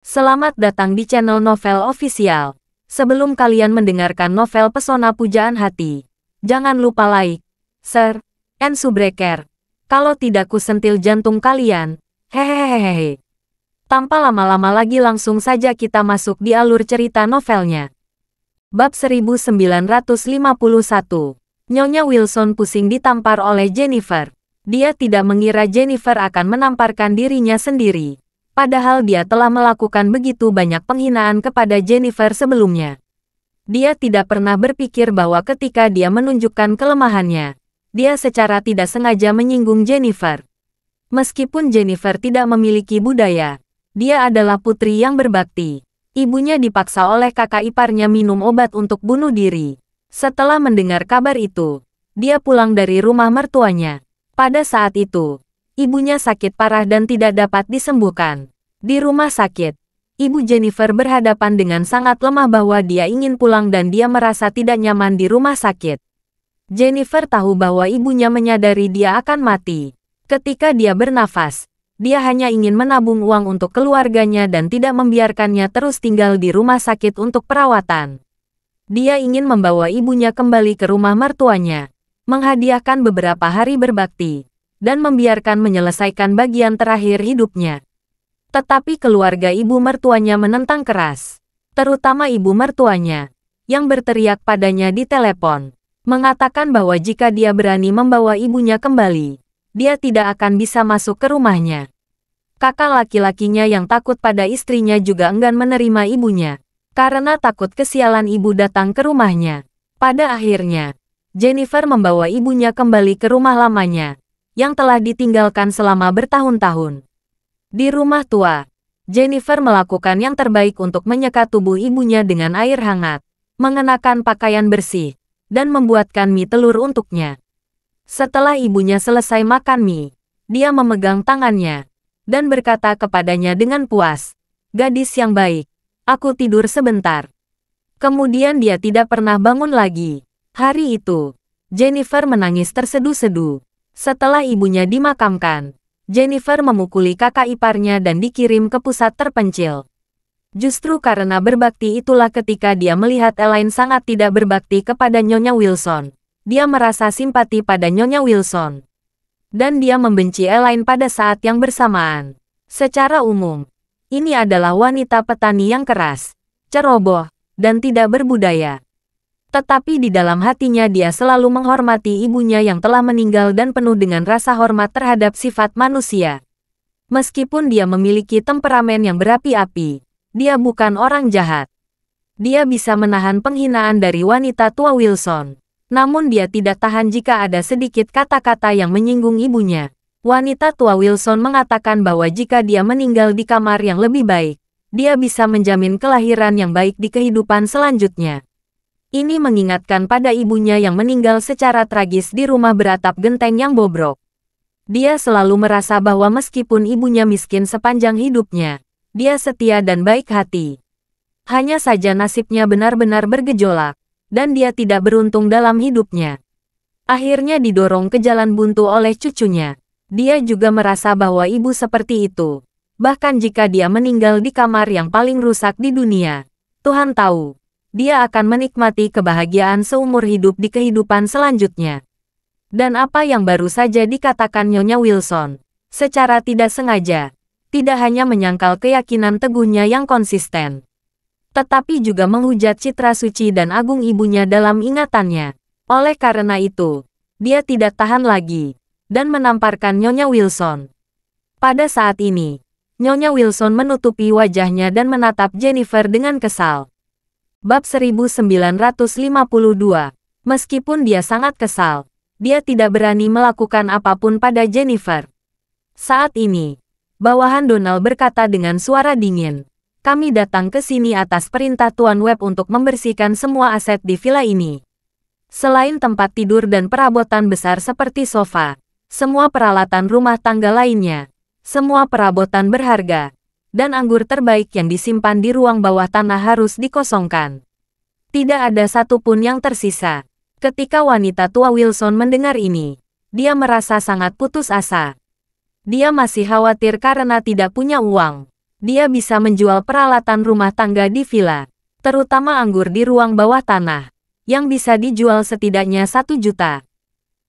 Selamat datang di channel Novel Official. Sebelum kalian mendengarkan novel Pesona Pujaan Hati, jangan lupa like, share, and subscribe. Kalau tidak kusentil jantung kalian, hehehehe. Tanpa lama-lama lagi langsung saja kita masuk di alur cerita novelnya. Bab 1951 Nyonya Wilson pusing ditampar oleh Jennifer. Dia tidak mengira Jennifer akan menamparkan dirinya sendiri padahal dia telah melakukan begitu banyak penghinaan kepada Jennifer sebelumnya. Dia tidak pernah berpikir bahwa ketika dia menunjukkan kelemahannya, dia secara tidak sengaja menyinggung Jennifer. Meskipun Jennifer tidak memiliki budaya, dia adalah putri yang berbakti. Ibunya dipaksa oleh kakak iparnya minum obat untuk bunuh diri. Setelah mendengar kabar itu, dia pulang dari rumah mertuanya. Pada saat itu, ibunya sakit parah dan tidak dapat disembuhkan. Di rumah sakit, ibu Jennifer berhadapan dengan sangat lemah bahwa dia ingin pulang dan dia merasa tidak nyaman di rumah sakit. Jennifer tahu bahwa ibunya menyadari dia akan mati. Ketika dia bernafas, dia hanya ingin menabung uang untuk keluarganya dan tidak membiarkannya terus tinggal di rumah sakit untuk perawatan. Dia ingin membawa ibunya kembali ke rumah mertuanya, menghadiahkan beberapa hari berbakti dan membiarkan menyelesaikan bagian terakhir hidupnya. Tetapi keluarga ibu mertuanya menentang keras, terutama ibu mertuanya, yang berteriak padanya di telepon, mengatakan bahwa jika dia berani membawa ibunya kembali, dia tidak akan bisa masuk ke rumahnya. Kakak laki-lakinya yang takut pada istrinya juga enggan menerima ibunya, karena takut kesialan ibu datang ke rumahnya. Pada akhirnya, Jennifer membawa ibunya kembali ke rumah lamanya, yang telah ditinggalkan selama bertahun-tahun. Di rumah tua, Jennifer melakukan yang terbaik untuk menyeka tubuh ibunya dengan air hangat, mengenakan pakaian bersih, dan membuatkan mie telur untuknya. Setelah ibunya selesai makan mie, dia memegang tangannya dan berkata kepadanya dengan puas, Gadis yang baik, aku tidur sebentar. Kemudian dia tidak pernah bangun lagi. Hari itu, Jennifer menangis tersedu-sedu. Setelah ibunya dimakamkan, Jennifer memukuli kakak iparnya dan dikirim ke pusat terpencil. Justru karena berbakti itulah ketika dia melihat Elaine sangat tidak berbakti kepada Nyonya Wilson. Dia merasa simpati pada Nyonya Wilson. Dan dia membenci Elaine pada saat yang bersamaan. Secara umum, ini adalah wanita petani yang keras, ceroboh, dan tidak berbudaya tetapi di dalam hatinya dia selalu menghormati ibunya yang telah meninggal dan penuh dengan rasa hormat terhadap sifat manusia. Meskipun dia memiliki temperamen yang berapi-api, dia bukan orang jahat. Dia bisa menahan penghinaan dari wanita tua Wilson. Namun dia tidak tahan jika ada sedikit kata-kata yang menyinggung ibunya. Wanita tua Wilson mengatakan bahwa jika dia meninggal di kamar yang lebih baik, dia bisa menjamin kelahiran yang baik di kehidupan selanjutnya. Ini mengingatkan pada ibunya yang meninggal secara tragis di rumah beratap genteng yang bobrok. Dia selalu merasa bahwa meskipun ibunya miskin sepanjang hidupnya, dia setia dan baik hati. Hanya saja nasibnya benar-benar bergejolak, dan dia tidak beruntung dalam hidupnya. Akhirnya didorong ke jalan buntu oleh cucunya. Dia juga merasa bahwa ibu seperti itu. Bahkan jika dia meninggal di kamar yang paling rusak di dunia, Tuhan tahu dia akan menikmati kebahagiaan seumur hidup di kehidupan selanjutnya. Dan apa yang baru saja dikatakan Nyonya Wilson, secara tidak sengaja, tidak hanya menyangkal keyakinan teguhnya yang konsisten, tetapi juga menghujat citra suci dan agung ibunya dalam ingatannya. Oleh karena itu, dia tidak tahan lagi, dan menamparkan Nyonya Wilson. Pada saat ini, Nyonya Wilson menutupi wajahnya dan menatap Jennifer dengan kesal. Bab 1952. Meskipun dia sangat kesal, dia tidak berani melakukan apapun pada Jennifer. Saat ini, bawahan Donald berkata dengan suara dingin, kami datang ke sini atas perintah Tuan Webb untuk membersihkan semua aset di villa ini. Selain tempat tidur dan perabotan besar seperti sofa, semua peralatan rumah tangga lainnya, semua perabotan berharga, dan anggur terbaik yang disimpan di ruang bawah tanah harus dikosongkan. Tidak ada satupun yang tersisa. Ketika wanita tua Wilson mendengar ini, dia merasa sangat putus asa. Dia masih khawatir karena tidak punya uang. Dia bisa menjual peralatan rumah tangga di villa, terutama anggur di ruang bawah tanah, yang bisa dijual setidaknya satu juta.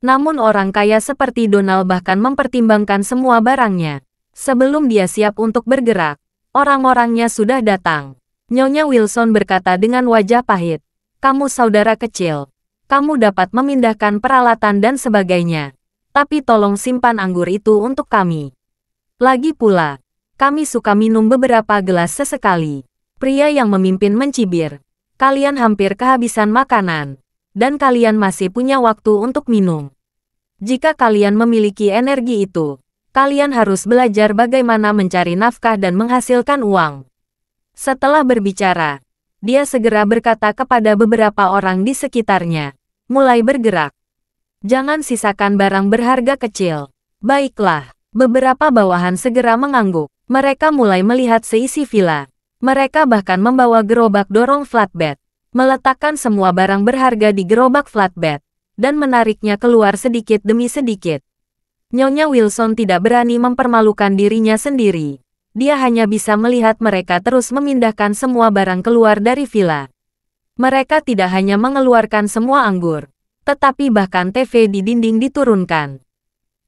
Namun orang kaya seperti Donald bahkan mempertimbangkan semua barangnya. Sebelum dia siap untuk bergerak, orang-orangnya sudah datang. Nyonya Wilson berkata dengan wajah pahit, kamu saudara kecil, kamu dapat memindahkan peralatan dan sebagainya. Tapi tolong simpan anggur itu untuk kami. Lagi pula, kami suka minum beberapa gelas sesekali. Pria yang memimpin mencibir, kalian hampir kehabisan makanan, dan kalian masih punya waktu untuk minum. Jika kalian memiliki energi itu, kalian harus belajar bagaimana mencari nafkah dan menghasilkan uang. Setelah berbicara, dia segera berkata kepada beberapa orang di sekitarnya, mulai bergerak. Jangan sisakan barang berharga kecil. Baiklah, beberapa bawahan segera mengangguk. Mereka mulai melihat seisi villa. Mereka bahkan membawa gerobak dorong flatbed, meletakkan semua barang berharga di gerobak flatbed, dan menariknya keluar sedikit demi sedikit. Nyonya Wilson tidak berani mempermalukan dirinya sendiri. Dia hanya bisa melihat mereka terus memindahkan semua barang keluar dari villa. Mereka tidak hanya mengeluarkan semua anggur, tetapi bahkan TV di dinding diturunkan.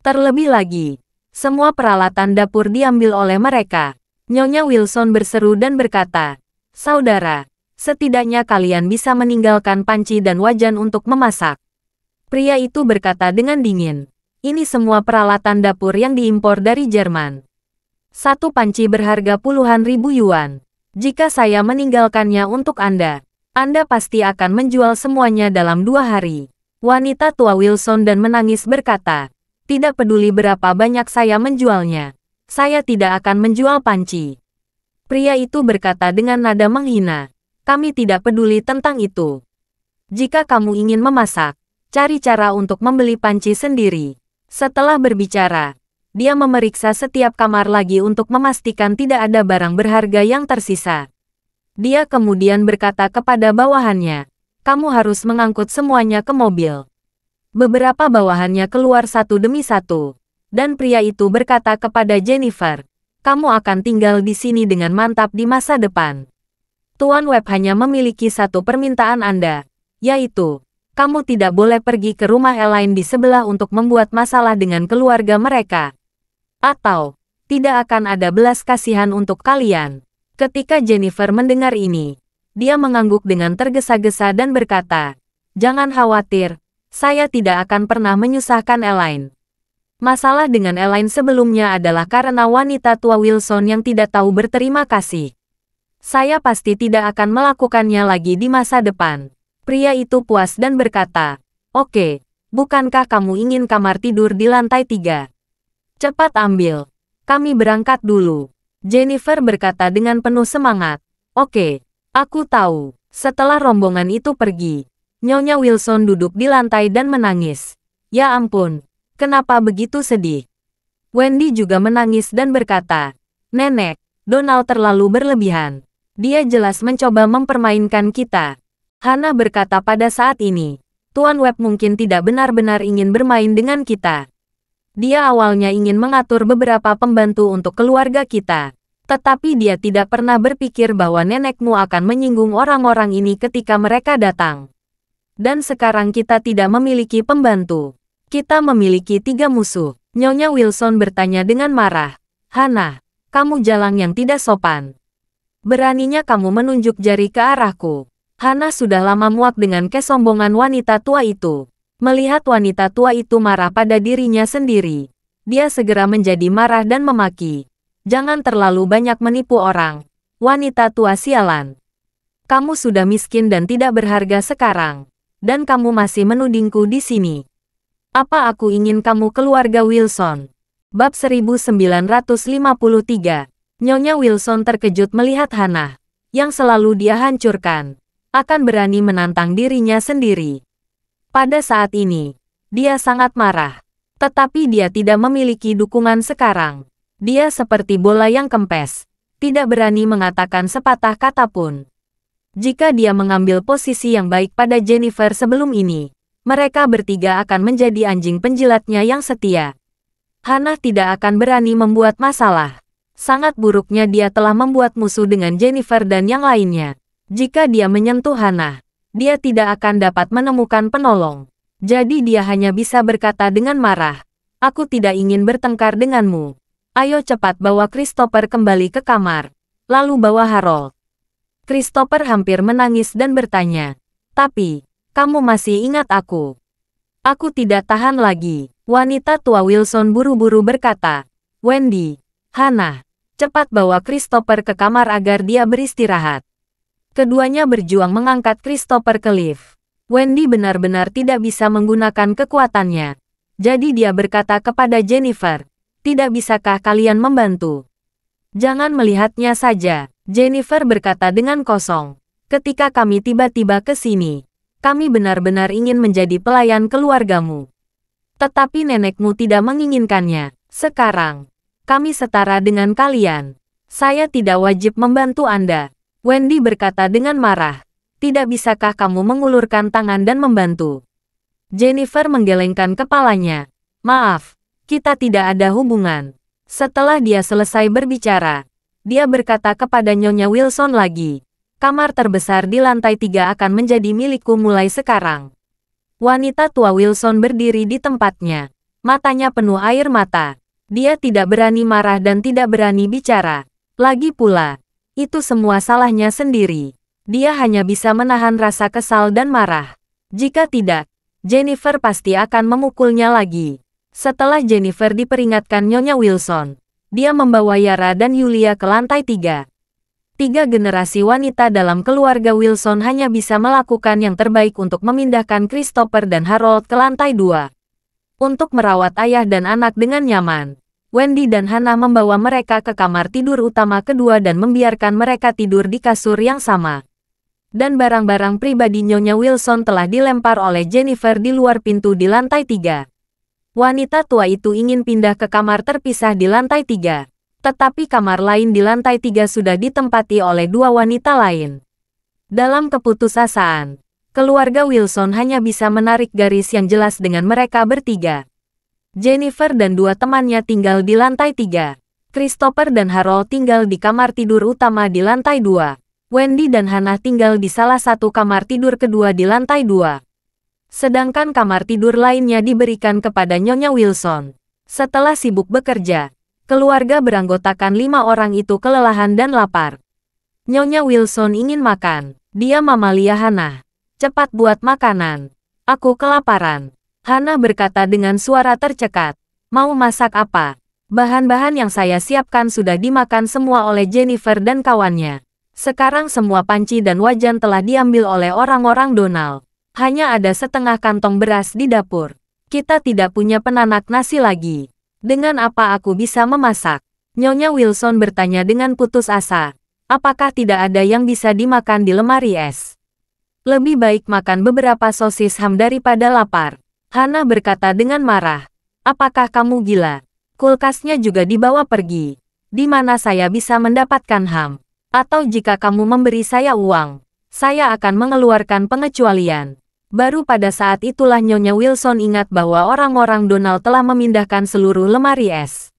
Terlebih lagi, semua peralatan dapur diambil oleh mereka. Nyonya Wilson berseru dan berkata, Saudara, setidaknya kalian bisa meninggalkan panci dan wajan untuk memasak. Pria itu berkata dengan dingin. Ini semua peralatan dapur yang diimpor dari Jerman. Satu panci berharga puluhan ribu yuan. Jika saya meninggalkannya untuk Anda, Anda pasti akan menjual semuanya dalam dua hari. Wanita tua Wilson dan menangis berkata, tidak peduli berapa banyak saya menjualnya. Saya tidak akan menjual panci. Pria itu berkata dengan nada menghina, kami tidak peduli tentang itu. Jika kamu ingin memasak, cari cara untuk membeli panci sendiri. Setelah berbicara, dia memeriksa setiap kamar lagi untuk memastikan tidak ada barang berharga yang tersisa. Dia kemudian berkata kepada bawahannya, kamu harus mengangkut semuanya ke mobil. Beberapa bawahannya keluar satu demi satu. Dan pria itu berkata kepada Jennifer, kamu akan tinggal di sini dengan mantap di masa depan. Tuan Web hanya memiliki satu permintaan Anda, yaitu kamu tidak boleh pergi ke rumah Elaine di sebelah untuk membuat masalah dengan keluarga mereka. Atau, tidak akan ada belas kasihan untuk kalian. Ketika Jennifer mendengar ini, dia mengangguk dengan tergesa-gesa dan berkata, Jangan khawatir, saya tidak akan pernah menyusahkan Elaine. Masalah dengan Elaine sebelumnya adalah karena wanita tua Wilson yang tidak tahu berterima kasih. Saya pasti tidak akan melakukannya lagi di masa depan. Pria itu puas dan berkata, Oke, bukankah kamu ingin kamar tidur di lantai tiga? Cepat ambil. Kami berangkat dulu. Jennifer berkata dengan penuh semangat. Oke, aku tahu. Setelah rombongan itu pergi, Nyonya Wilson duduk di lantai dan menangis. Ya ampun, kenapa begitu sedih? Wendy juga menangis dan berkata, Nenek, Donald terlalu berlebihan. Dia jelas mencoba mempermainkan kita. Hana berkata pada saat ini, Tuan Web mungkin tidak benar-benar ingin bermain dengan kita. Dia awalnya ingin mengatur beberapa pembantu untuk keluarga kita. Tetapi dia tidak pernah berpikir bahwa nenekmu akan menyinggung orang-orang ini ketika mereka datang. Dan sekarang kita tidak memiliki pembantu. Kita memiliki tiga musuh. Nyonya Wilson bertanya dengan marah. Hana, kamu jalan yang tidak sopan. Beraninya kamu menunjuk jari ke arahku. Hana sudah lama muak dengan kesombongan wanita tua itu. Melihat wanita tua itu marah pada dirinya sendiri, dia segera menjadi marah dan memaki. Jangan terlalu banyak menipu orang. Wanita tua sialan. Kamu sudah miskin dan tidak berharga sekarang. Dan kamu masih menudingku di sini. Apa aku ingin kamu keluarga Wilson? Bab 1953 Nyonya Wilson terkejut melihat Hana, yang selalu dia hancurkan akan berani menantang dirinya sendiri. Pada saat ini, dia sangat marah. Tetapi dia tidak memiliki dukungan sekarang. Dia seperti bola yang kempes, tidak berani mengatakan sepatah kata pun. Jika dia mengambil posisi yang baik pada Jennifer sebelum ini, mereka bertiga akan menjadi anjing penjilatnya yang setia. Hana tidak akan berani membuat masalah. Sangat buruknya dia telah membuat musuh dengan Jennifer dan yang lainnya. Jika dia menyentuh Hana, dia tidak akan dapat menemukan penolong. Jadi dia hanya bisa berkata dengan marah, Aku tidak ingin bertengkar denganmu. Ayo cepat bawa Christopher kembali ke kamar. Lalu bawa Harold. Christopher hampir menangis dan bertanya, Tapi, kamu masih ingat aku? Aku tidak tahan lagi. Wanita tua Wilson buru-buru berkata, Wendy, Hana, cepat bawa Christopher ke kamar agar dia beristirahat. Keduanya berjuang mengangkat Christopher ke lift. Wendy benar-benar tidak bisa menggunakan kekuatannya. Jadi dia berkata kepada Jennifer, tidak bisakah kalian membantu? Jangan melihatnya saja, Jennifer berkata dengan kosong. Ketika kami tiba-tiba ke sini, kami benar-benar ingin menjadi pelayan keluargamu. Tetapi nenekmu tidak menginginkannya. Sekarang, kami setara dengan kalian. Saya tidak wajib membantu Anda. Wendy berkata dengan marah. Tidak bisakah kamu mengulurkan tangan dan membantu? Jennifer menggelengkan kepalanya. Maaf, kita tidak ada hubungan. Setelah dia selesai berbicara, dia berkata kepada Nyonya Wilson lagi. Kamar terbesar di lantai tiga akan menjadi milikku mulai sekarang. Wanita tua Wilson berdiri di tempatnya. Matanya penuh air mata. Dia tidak berani marah dan tidak berani bicara. Lagi pula, itu semua salahnya sendiri. Dia hanya bisa menahan rasa kesal dan marah. Jika tidak, Jennifer pasti akan memukulnya lagi. Setelah Jennifer diperingatkan Nyonya Wilson, dia membawa Yara dan Yulia ke lantai tiga. Tiga generasi wanita dalam keluarga Wilson hanya bisa melakukan yang terbaik untuk memindahkan Christopher dan Harold ke lantai dua. Untuk merawat ayah dan anak dengan nyaman. Wendy dan Hana membawa mereka ke kamar tidur utama kedua dan membiarkan mereka tidur di kasur yang sama. Dan barang-barang pribadi Nyonya Wilson telah dilempar oleh Jennifer di luar pintu di lantai tiga. Wanita tua itu ingin pindah ke kamar terpisah di lantai tiga. Tetapi kamar lain di lantai tiga sudah ditempati oleh dua wanita lain. Dalam keputusasaan, keluarga Wilson hanya bisa menarik garis yang jelas dengan mereka bertiga. Jennifer dan dua temannya tinggal di lantai tiga. Christopher dan Harold tinggal di kamar tidur utama di lantai dua. Wendy dan Hannah tinggal di salah satu kamar tidur kedua di lantai dua. Sedangkan kamar tidur lainnya diberikan kepada Nyonya Wilson. Setelah sibuk bekerja, keluarga beranggotakan lima orang itu kelelahan dan lapar. Nyonya Wilson ingin makan. Dia mamalia Hannah. Cepat buat makanan. Aku kelaparan. Hana berkata dengan suara tercekat. Mau masak apa? Bahan-bahan yang saya siapkan sudah dimakan semua oleh Jennifer dan kawannya. Sekarang semua panci dan wajan telah diambil oleh orang-orang Donald. Hanya ada setengah kantong beras di dapur. Kita tidak punya penanak nasi lagi. Dengan apa aku bisa memasak? Nyonya Wilson bertanya dengan putus asa. Apakah tidak ada yang bisa dimakan di lemari es? Lebih baik makan beberapa sosis ham daripada lapar. Hana berkata dengan marah. Apakah kamu gila? Kulkasnya juga dibawa pergi. Di mana saya bisa mendapatkan HAM? Atau jika kamu memberi saya uang, saya akan mengeluarkan pengecualian. Baru pada saat itulah Nyonya Wilson ingat bahwa orang-orang Donald telah memindahkan seluruh lemari es.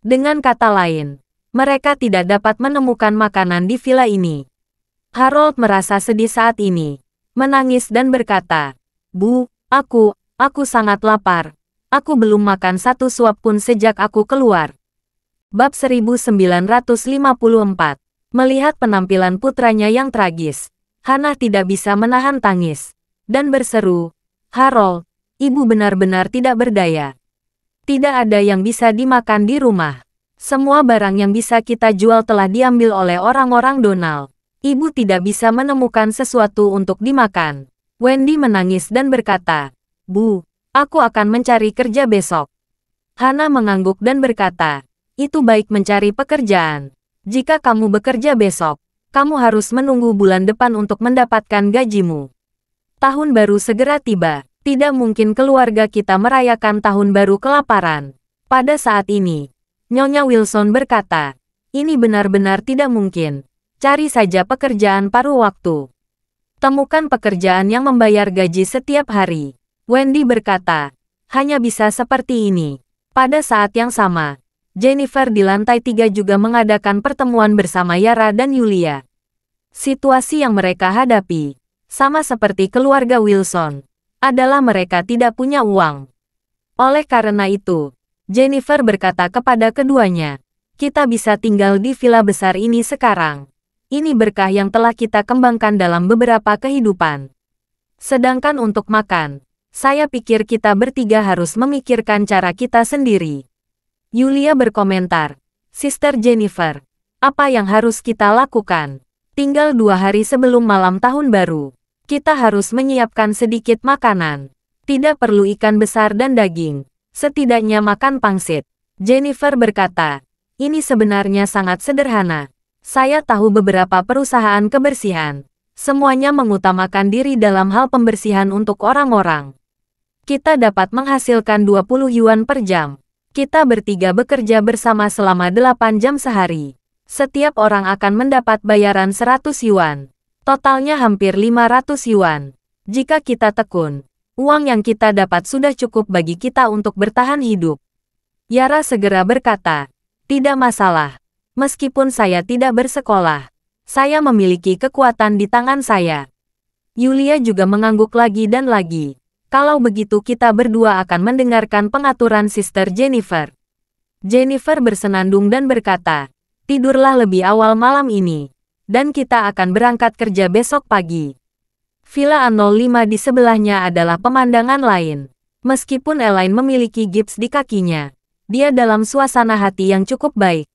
Dengan kata lain, mereka tidak dapat menemukan makanan di villa ini. Harold merasa sedih saat ini, menangis dan berkata, Bu, aku, Aku sangat lapar. Aku belum makan satu suap pun sejak aku keluar. Bab 1954 Melihat penampilan putranya yang tragis, Hana tidak bisa menahan tangis. Dan berseru, Harold, ibu benar-benar tidak berdaya. Tidak ada yang bisa dimakan di rumah. Semua barang yang bisa kita jual telah diambil oleh orang-orang Donald. Ibu tidak bisa menemukan sesuatu untuk dimakan. Wendy menangis dan berkata, Bu, aku akan mencari kerja besok. Hana mengangguk dan berkata, itu baik mencari pekerjaan. Jika kamu bekerja besok, kamu harus menunggu bulan depan untuk mendapatkan gajimu. Tahun baru segera tiba. Tidak mungkin keluarga kita merayakan tahun baru kelaparan. Pada saat ini, Nyonya Wilson berkata, ini benar-benar tidak mungkin. Cari saja pekerjaan paruh waktu. Temukan pekerjaan yang membayar gaji setiap hari. Wendy berkata, hanya bisa seperti ini. Pada saat yang sama, Jennifer di lantai tiga juga mengadakan pertemuan bersama Yara dan Yulia. Situasi yang mereka hadapi, sama seperti keluarga Wilson, adalah mereka tidak punya uang. Oleh karena itu, Jennifer berkata kepada keduanya, kita bisa tinggal di villa besar ini sekarang. Ini berkah yang telah kita kembangkan dalam beberapa kehidupan. Sedangkan untuk makan, saya pikir kita bertiga harus memikirkan cara kita sendiri. Yulia berkomentar. Sister Jennifer, apa yang harus kita lakukan? Tinggal dua hari sebelum malam tahun baru. Kita harus menyiapkan sedikit makanan. Tidak perlu ikan besar dan daging. Setidaknya makan pangsit. Jennifer berkata, ini sebenarnya sangat sederhana. Saya tahu beberapa perusahaan kebersihan. Semuanya mengutamakan diri dalam hal pembersihan untuk orang-orang kita dapat menghasilkan 20 yuan per jam. Kita bertiga bekerja bersama selama 8 jam sehari. Setiap orang akan mendapat bayaran 100 yuan. Totalnya hampir 500 yuan. Jika kita tekun, uang yang kita dapat sudah cukup bagi kita untuk bertahan hidup. Yara segera berkata, tidak masalah. Meskipun saya tidak bersekolah, saya memiliki kekuatan di tangan saya. Yulia juga mengangguk lagi dan lagi. Kalau begitu kita berdua akan mendengarkan pengaturan Sister Jennifer. Jennifer bersenandung dan berkata, tidurlah lebih awal malam ini. Dan kita akan berangkat kerja besok pagi. Villa A05 di sebelahnya adalah pemandangan lain. Meskipun Elaine memiliki gips di kakinya, dia dalam suasana hati yang cukup baik.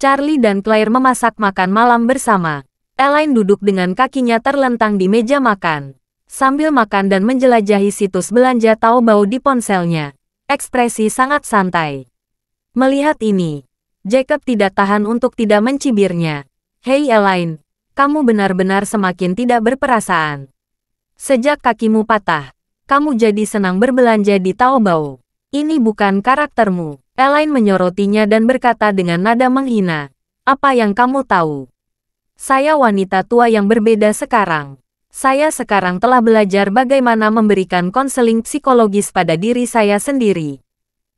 Charlie dan Claire memasak makan malam bersama. Elaine duduk dengan kakinya terlentang di meja makan sambil makan dan menjelajahi situs belanja Taobao di ponselnya. Ekspresi sangat santai. Melihat ini, Jacob tidak tahan untuk tidak mencibirnya. Hei Elaine, kamu benar-benar semakin tidak berperasaan. Sejak kakimu patah, kamu jadi senang berbelanja di Taobao. Ini bukan karaktermu. Elaine menyorotinya dan berkata dengan nada menghina. Apa yang kamu tahu? Saya wanita tua yang berbeda sekarang. Saya sekarang telah belajar bagaimana memberikan konseling psikologis pada diri saya sendiri.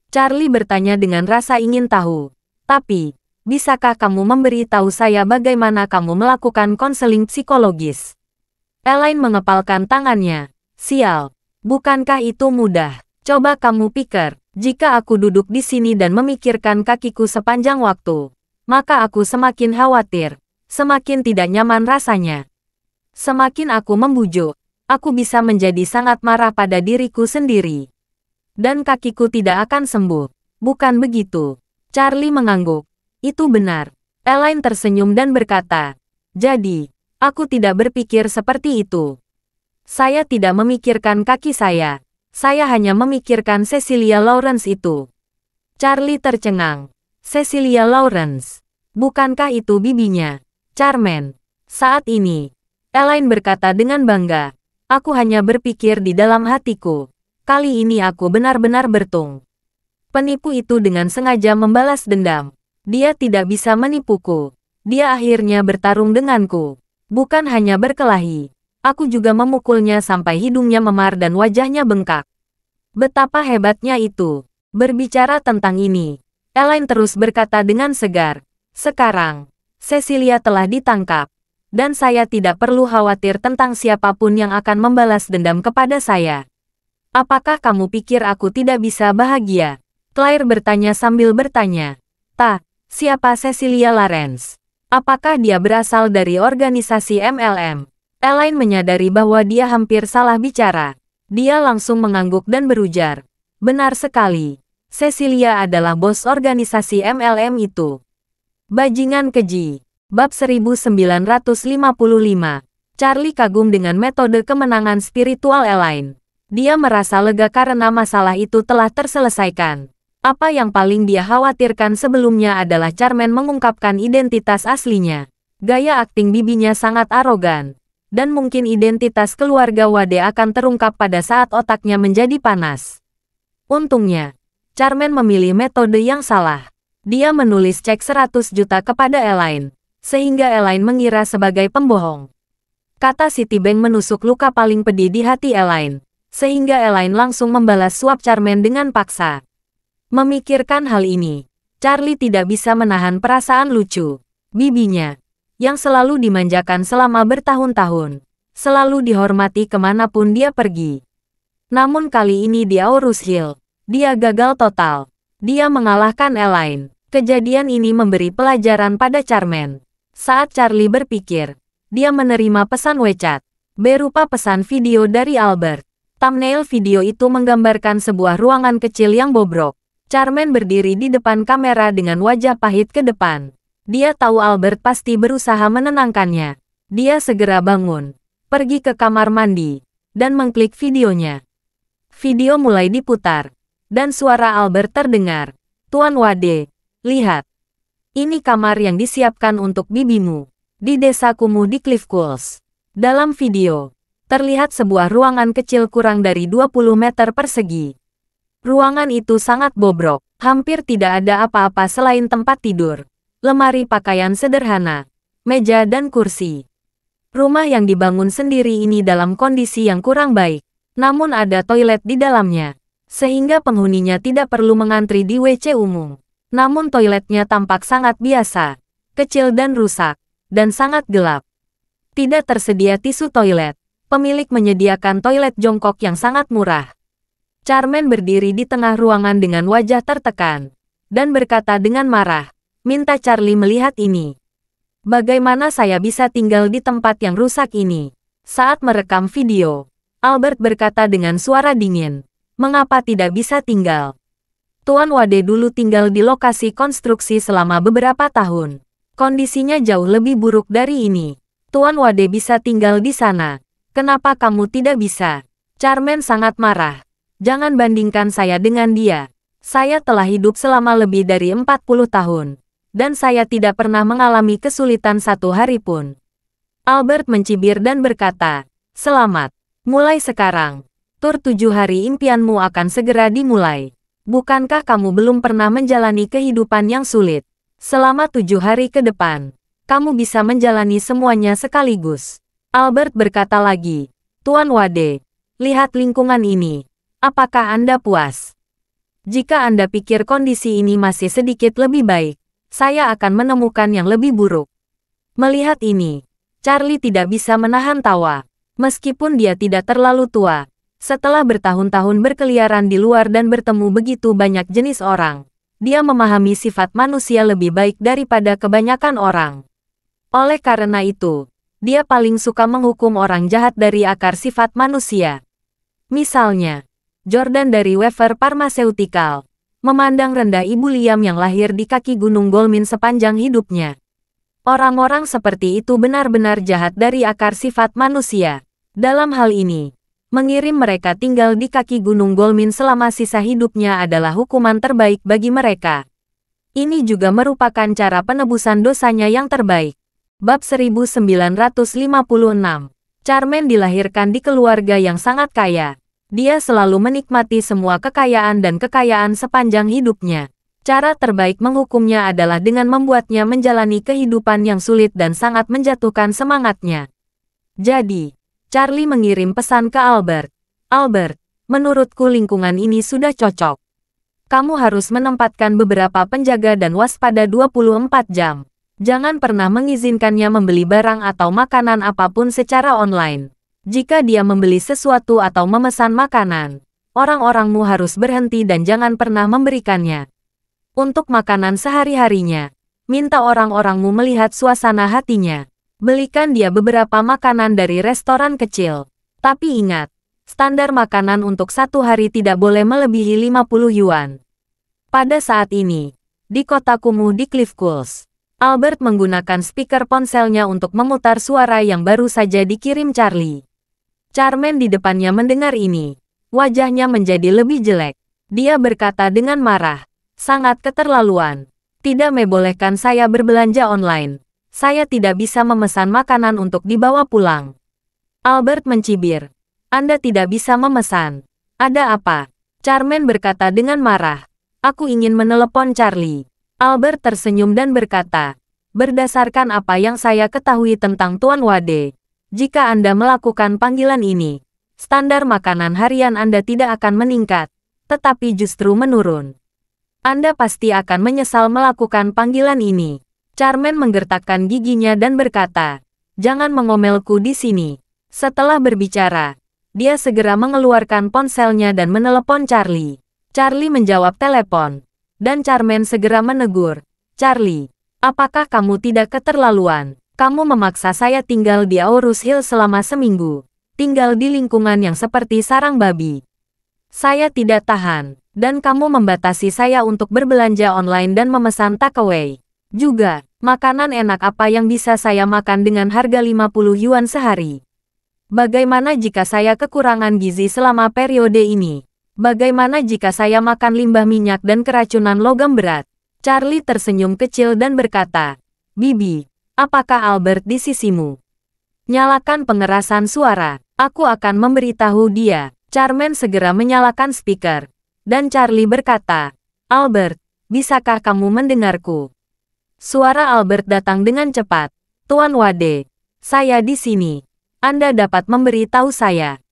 Charlie bertanya dengan rasa ingin tahu. Tapi, bisakah kamu memberi tahu saya bagaimana kamu melakukan konseling psikologis? Elaine mengepalkan tangannya. Sial, bukankah itu mudah? Coba kamu pikir, jika aku duduk di sini dan memikirkan kakiku sepanjang waktu, maka aku semakin khawatir, semakin tidak nyaman rasanya. Semakin aku membujuk, aku bisa menjadi sangat marah pada diriku sendiri. Dan kakiku tidak akan sembuh. Bukan begitu. Charlie mengangguk. Itu benar. Elaine tersenyum dan berkata, Jadi, aku tidak berpikir seperti itu. Saya tidak memikirkan kaki saya. Saya hanya memikirkan Cecilia Lawrence itu. Charlie tercengang. Cecilia Lawrence. Bukankah itu bibinya? Charmen. Saat ini, Elaine berkata dengan bangga. Aku hanya berpikir di dalam hatiku. Kali ini aku benar-benar bertung. Penipu itu dengan sengaja membalas dendam. Dia tidak bisa menipuku. Dia akhirnya bertarung denganku. Bukan hanya berkelahi. Aku juga memukulnya sampai hidungnya memar dan wajahnya bengkak. Betapa hebatnya itu. Berbicara tentang ini, Elaine terus berkata dengan segar. Sekarang, Cecilia telah ditangkap dan saya tidak perlu khawatir tentang siapapun yang akan membalas dendam kepada saya. Apakah kamu pikir aku tidak bisa bahagia? Claire bertanya sambil bertanya. Ta, siapa Cecilia Lawrence? Apakah dia berasal dari organisasi MLM? Elaine menyadari bahwa dia hampir salah bicara. Dia langsung mengangguk dan berujar. Benar sekali. Cecilia adalah bos organisasi MLM itu. Bajingan keji. Bab 1955 Charlie kagum dengan metode kemenangan spiritual Elaine. Dia merasa lega karena masalah itu telah terselesaikan. Apa yang paling dia khawatirkan sebelumnya adalah Charmen mengungkapkan identitas aslinya. Gaya akting bibinya sangat arogan. Dan mungkin identitas keluarga Wade akan terungkap pada saat otaknya menjadi panas. Untungnya, Charmen memilih metode yang salah. Dia menulis cek 100 juta kepada Elaine sehingga Elaine mengira sebagai pembohong. Kata Citibank menusuk luka paling pedih di hati Elaine, sehingga Elaine langsung membalas suap Charmaine dengan paksa. Memikirkan hal ini, Charlie tidak bisa menahan perasaan lucu. Bibinya, yang selalu dimanjakan selama bertahun-tahun, selalu dihormati kemanapun dia pergi. Namun kali ini di Aurus Hill, dia gagal total. Dia mengalahkan Elaine. Kejadian ini memberi pelajaran pada Charmaine. Saat Charlie berpikir, dia menerima pesan WeChat, berupa pesan video dari Albert. Thumbnail video itu menggambarkan sebuah ruangan kecil yang bobrok. Charmen berdiri di depan kamera dengan wajah pahit ke depan. Dia tahu Albert pasti berusaha menenangkannya. Dia segera bangun, pergi ke kamar mandi, dan mengklik videonya. Video mulai diputar, dan suara Albert terdengar. Tuan Wade, lihat, ini kamar yang disiapkan untuk bibimu. Di desa kumuh di Cliff Cools. Dalam video, terlihat sebuah ruangan kecil kurang dari 20 meter persegi. Ruangan itu sangat bobrok. Hampir tidak ada apa-apa selain tempat tidur. Lemari pakaian sederhana. Meja dan kursi. Rumah yang dibangun sendiri ini dalam kondisi yang kurang baik. Namun ada toilet di dalamnya. Sehingga penghuninya tidak perlu mengantri di WC umum. Namun toiletnya tampak sangat biasa, kecil dan rusak, dan sangat gelap. Tidak tersedia tisu toilet. Pemilik menyediakan toilet jongkok yang sangat murah. Charmen berdiri di tengah ruangan dengan wajah tertekan, dan berkata dengan marah, minta Charlie melihat ini. Bagaimana saya bisa tinggal di tempat yang rusak ini? Saat merekam video, Albert berkata dengan suara dingin, mengapa tidak bisa tinggal? Tuan Wade dulu tinggal di lokasi konstruksi selama beberapa tahun. Kondisinya jauh lebih buruk dari ini. Tuan Wade bisa tinggal di sana. Kenapa kamu tidak bisa? Charmen sangat marah. Jangan bandingkan saya dengan dia. Saya telah hidup selama lebih dari 40 tahun. Dan saya tidak pernah mengalami kesulitan satu hari pun. Albert mencibir dan berkata, Selamat. Mulai sekarang. Tur tujuh hari impianmu akan segera dimulai. Bukankah kamu belum pernah menjalani kehidupan yang sulit? Selama tujuh hari ke depan, kamu bisa menjalani semuanya sekaligus. Albert berkata lagi, Tuan Wade, lihat lingkungan ini. Apakah Anda puas? Jika Anda pikir kondisi ini masih sedikit lebih baik, saya akan menemukan yang lebih buruk. Melihat ini, Charlie tidak bisa menahan tawa. Meskipun dia tidak terlalu tua, setelah bertahun-tahun berkeliaran di luar dan bertemu begitu banyak jenis orang, dia memahami sifat manusia lebih baik daripada kebanyakan orang. Oleh karena itu, dia paling suka menghukum orang jahat dari akar sifat manusia. Misalnya, Jordan dari Weaver Pharmaceutical, memandang rendah ibu Liam yang lahir di kaki Gunung Golmin sepanjang hidupnya. Orang-orang seperti itu benar-benar jahat dari akar sifat manusia. Dalam hal ini, mengirim mereka tinggal di kaki Gunung Golmin selama sisa hidupnya adalah hukuman terbaik bagi mereka. Ini juga merupakan cara penebusan dosanya yang terbaik. Bab 1956 Charmen dilahirkan di keluarga yang sangat kaya. Dia selalu menikmati semua kekayaan dan kekayaan sepanjang hidupnya. Cara terbaik menghukumnya adalah dengan membuatnya menjalani kehidupan yang sulit dan sangat menjatuhkan semangatnya. Jadi, Charlie mengirim pesan ke Albert. Albert, menurutku lingkungan ini sudah cocok. Kamu harus menempatkan beberapa penjaga dan waspada 24 jam. Jangan pernah mengizinkannya membeli barang atau makanan apapun secara online. Jika dia membeli sesuatu atau memesan makanan, orang-orangmu harus berhenti dan jangan pernah memberikannya. Untuk makanan sehari-harinya, minta orang-orangmu melihat suasana hatinya. Belikan dia beberapa makanan dari restoran kecil. Tapi ingat, standar makanan untuk satu hari tidak boleh melebihi 50 yuan. Pada saat ini, di kota kumuh di Cliff Cools, Albert menggunakan speaker ponselnya untuk memutar suara yang baru saja dikirim Charlie. Charmen di depannya mendengar ini. Wajahnya menjadi lebih jelek. Dia berkata dengan marah, sangat keterlaluan. Tidak membolehkan saya berbelanja online. Saya tidak bisa memesan makanan untuk dibawa pulang. Albert mencibir. Anda tidak bisa memesan. Ada apa? Charmen berkata dengan marah. Aku ingin menelepon Charlie. Albert tersenyum dan berkata, berdasarkan apa yang saya ketahui tentang Tuan Wade, jika Anda melakukan panggilan ini, standar makanan harian Anda tidak akan meningkat, tetapi justru menurun. Anda pasti akan menyesal melakukan panggilan ini. Charmen menggertakkan giginya dan berkata, Jangan mengomelku di sini. Setelah berbicara, dia segera mengeluarkan ponselnya dan menelepon Charlie. Charlie menjawab telepon. Dan Charmen segera menegur, Charlie, apakah kamu tidak keterlaluan? Kamu memaksa saya tinggal di Aurus Hill selama seminggu. Tinggal di lingkungan yang seperti sarang babi. Saya tidak tahan, dan kamu membatasi saya untuk berbelanja online dan memesan takeaway. Juga, makanan enak apa yang bisa saya makan dengan harga 50 yuan sehari? Bagaimana jika saya kekurangan gizi selama periode ini? Bagaimana jika saya makan limbah minyak dan keracunan logam berat? Charlie tersenyum kecil dan berkata, Bibi, apakah Albert di sisimu? Nyalakan pengerasan suara. Aku akan memberitahu dia. Charmen segera menyalakan speaker. Dan Charlie berkata, Albert, bisakah kamu mendengarku? Suara Albert datang dengan cepat. Tuan Wade, saya di sini. Anda dapat memberi tahu saya.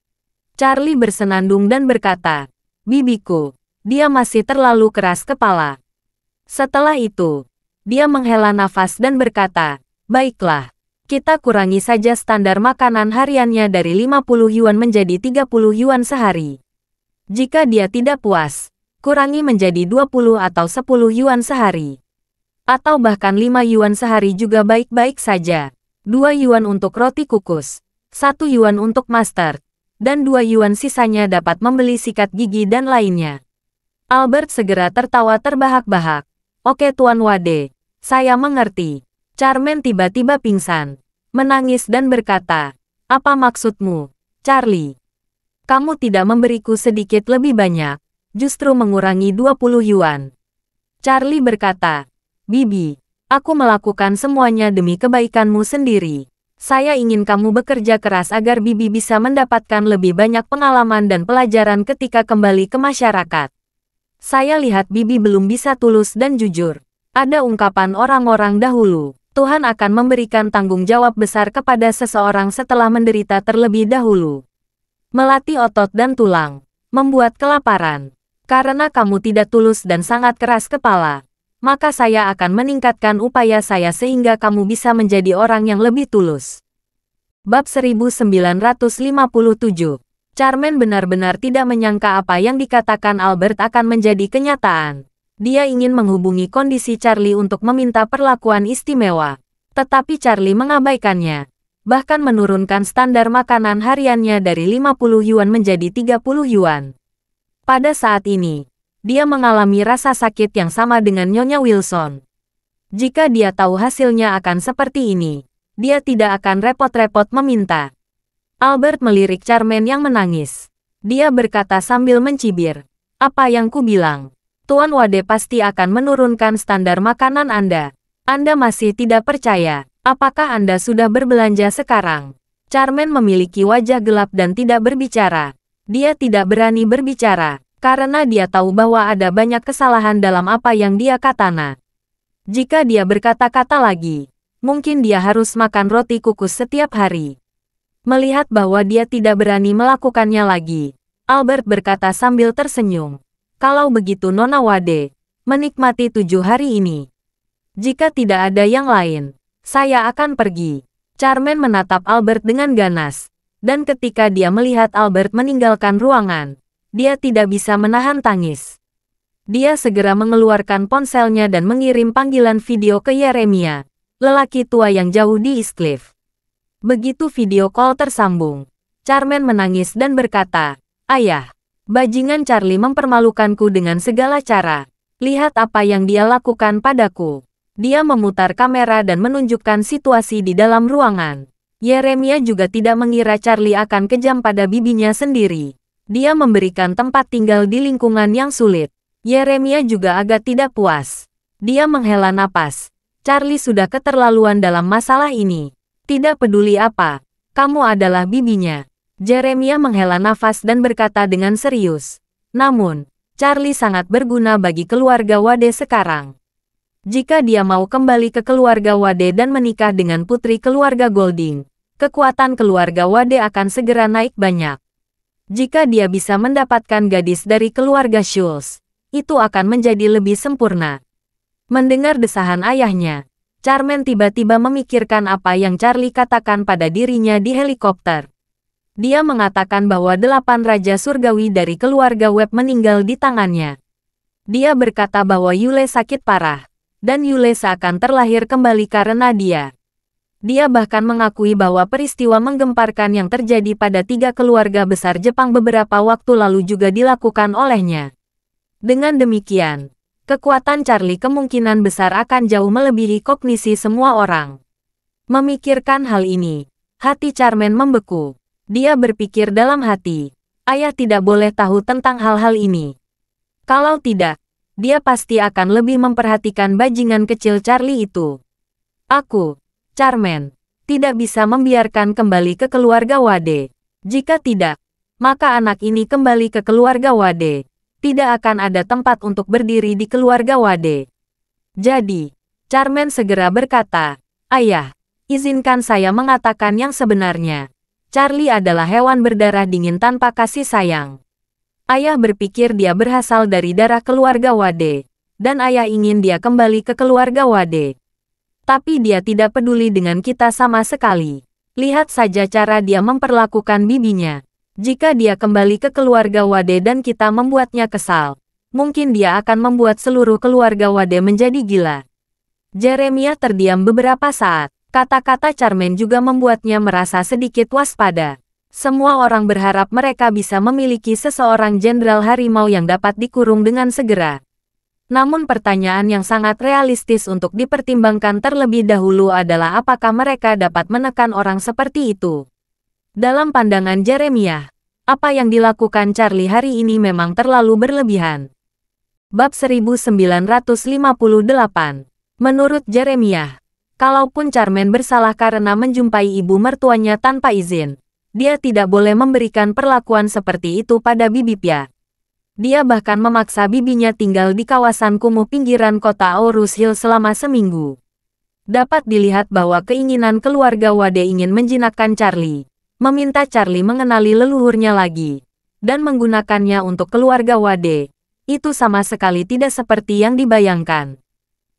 Charlie bersenandung dan berkata, Bibiku, dia masih terlalu keras kepala. Setelah itu, dia menghela nafas dan berkata, Baiklah, kita kurangi saja standar makanan hariannya dari 50 yuan menjadi 30 yuan sehari. Jika dia tidak puas, kurangi menjadi 20 atau 10 yuan sehari atau bahkan 5 yuan sehari juga baik-baik saja. 2 yuan untuk roti kukus, 1 yuan untuk mustard, dan 2 yuan sisanya dapat membeli sikat gigi dan lainnya. Albert segera tertawa terbahak-bahak. Oke Tuan Wade, saya mengerti. Charmen tiba-tiba pingsan, menangis dan berkata, Apa maksudmu, Charlie? Kamu tidak memberiku sedikit lebih banyak, justru mengurangi 20 yuan. Charlie berkata, Bibi, aku melakukan semuanya demi kebaikanmu sendiri. Saya ingin kamu bekerja keras agar Bibi bisa mendapatkan lebih banyak pengalaman dan pelajaran ketika kembali ke masyarakat. Saya lihat Bibi belum bisa tulus dan jujur. Ada ungkapan orang-orang dahulu, Tuhan akan memberikan tanggung jawab besar kepada seseorang setelah menderita terlebih dahulu. Melatih otot dan tulang, membuat kelaparan, karena kamu tidak tulus dan sangat keras kepala maka saya akan meningkatkan upaya saya sehingga kamu bisa menjadi orang yang lebih tulus. Bab 1957 Carmen benar-benar tidak menyangka apa yang dikatakan Albert akan menjadi kenyataan. Dia ingin menghubungi kondisi Charlie untuk meminta perlakuan istimewa. Tetapi Charlie mengabaikannya. Bahkan menurunkan standar makanan hariannya dari 50 yuan menjadi 30 yuan. Pada saat ini, dia mengalami rasa sakit yang sama dengan Nyonya Wilson. Jika dia tahu hasilnya akan seperti ini, dia tidak akan repot-repot meminta. Albert melirik Carmen yang menangis. Dia berkata sambil mencibir, apa yang ku bilang? Tuan Wade pasti akan menurunkan standar makanan Anda. Anda masih tidak percaya, apakah Anda sudah berbelanja sekarang? Carmen memiliki wajah gelap dan tidak berbicara. Dia tidak berani berbicara. Karena dia tahu bahwa ada banyak kesalahan dalam apa yang dia katana. Jika dia berkata-kata lagi, mungkin dia harus makan roti kukus setiap hari. Melihat bahwa dia tidak berani melakukannya lagi, Albert berkata sambil tersenyum. Kalau begitu Nona Wade, menikmati tujuh hari ini. Jika tidak ada yang lain, saya akan pergi. Charmen menatap Albert dengan ganas. Dan ketika dia melihat Albert meninggalkan ruangan, dia tidak bisa menahan tangis. Dia segera mengeluarkan ponselnya dan mengirim panggilan video ke Yeremia, lelaki tua yang jauh di Iscliff. Begitu video call tersambung, Charmen menangis dan berkata, Ayah, bajingan Charlie mempermalukanku dengan segala cara. Lihat apa yang dia lakukan padaku. Dia memutar kamera dan menunjukkan situasi di dalam ruangan. Yeremia juga tidak mengira Charlie akan kejam pada bibinya sendiri. Dia memberikan tempat tinggal di lingkungan yang sulit. Yeremia juga agak tidak puas. Dia menghela napas. Charlie sudah keterlaluan dalam masalah ini. Tidak peduli apa, kamu adalah bibinya. Jeremia menghela nafas dan berkata dengan serius. Namun, Charlie sangat berguna bagi keluarga Wade sekarang. Jika dia mau kembali ke keluarga Wade dan menikah dengan putri keluarga Golding, kekuatan keluarga Wade akan segera naik banyak. Jika dia bisa mendapatkan gadis dari keluarga Schulz, itu akan menjadi lebih sempurna. Mendengar desahan ayahnya, Carmen tiba-tiba memikirkan apa yang Charlie katakan pada dirinya di helikopter. Dia mengatakan bahwa delapan Raja Surgawi dari keluarga Webb meninggal di tangannya. Dia berkata bahwa Yule sakit parah, dan Yule seakan terlahir kembali karena dia. Dia bahkan mengakui bahwa peristiwa menggemparkan yang terjadi pada tiga keluarga besar Jepang beberapa waktu lalu juga dilakukan olehnya. Dengan demikian, kekuatan Charlie kemungkinan besar akan jauh melebihi kognisi semua orang. Memikirkan hal ini, hati Charmen membeku. Dia berpikir dalam hati, ayah tidak boleh tahu tentang hal-hal ini. Kalau tidak, dia pasti akan lebih memperhatikan bajingan kecil Charlie itu. Aku, Charmen tidak bisa membiarkan kembali ke keluarga Wade. Jika tidak, maka anak ini kembali ke keluarga Wade. Tidak akan ada tempat untuk berdiri di keluarga Wade. Jadi, Charmen segera berkata, Ayah, izinkan saya mengatakan yang sebenarnya. Charlie adalah hewan berdarah dingin tanpa kasih sayang. Ayah berpikir dia berasal dari darah keluarga Wade. Dan ayah ingin dia kembali ke keluarga Wade tapi dia tidak peduli dengan kita sama sekali. Lihat saja cara dia memperlakukan bibinya. Jika dia kembali ke keluarga Wade dan kita membuatnya kesal, mungkin dia akan membuat seluruh keluarga Wade menjadi gila. Jeremia terdiam beberapa saat. Kata-kata Charmaine juga membuatnya merasa sedikit waspada. Semua orang berharap mereka bisa memiliki seseorang jenderal harimau yang dapat dikurung dengan segera. Namun pertanyaan yang sangat realistis untuk dipertimbangkan terlebih dahulu adalah apakah mereka dapat menekan orang seperti itu. Dalam pandangan Jeremiah, apa yang dilakukan Charlie hari ini memang terlalu berlebihan. Bab 1958 Menurut Jeremiah, kalaupun Carmen bersalah karena menjumpai ibu mertuanya tanpa izin, dia tidak boleh memberikan perlakuan seperti itu pada Bibi Pia. Dia bahkan memaksa bibinya tinggal di kawasan kumuh pinggiran kota Aorus Hill selama seminggu. Dapat dilihat bahwa keinginan keluarga Wade ingin menjinakkan Charlie, meminta Charlie mengenali leluhurnya lagi, dan menggunakannya untuk keluarga Wade. Itu sama sekali tidak seperti yang dibayangkan.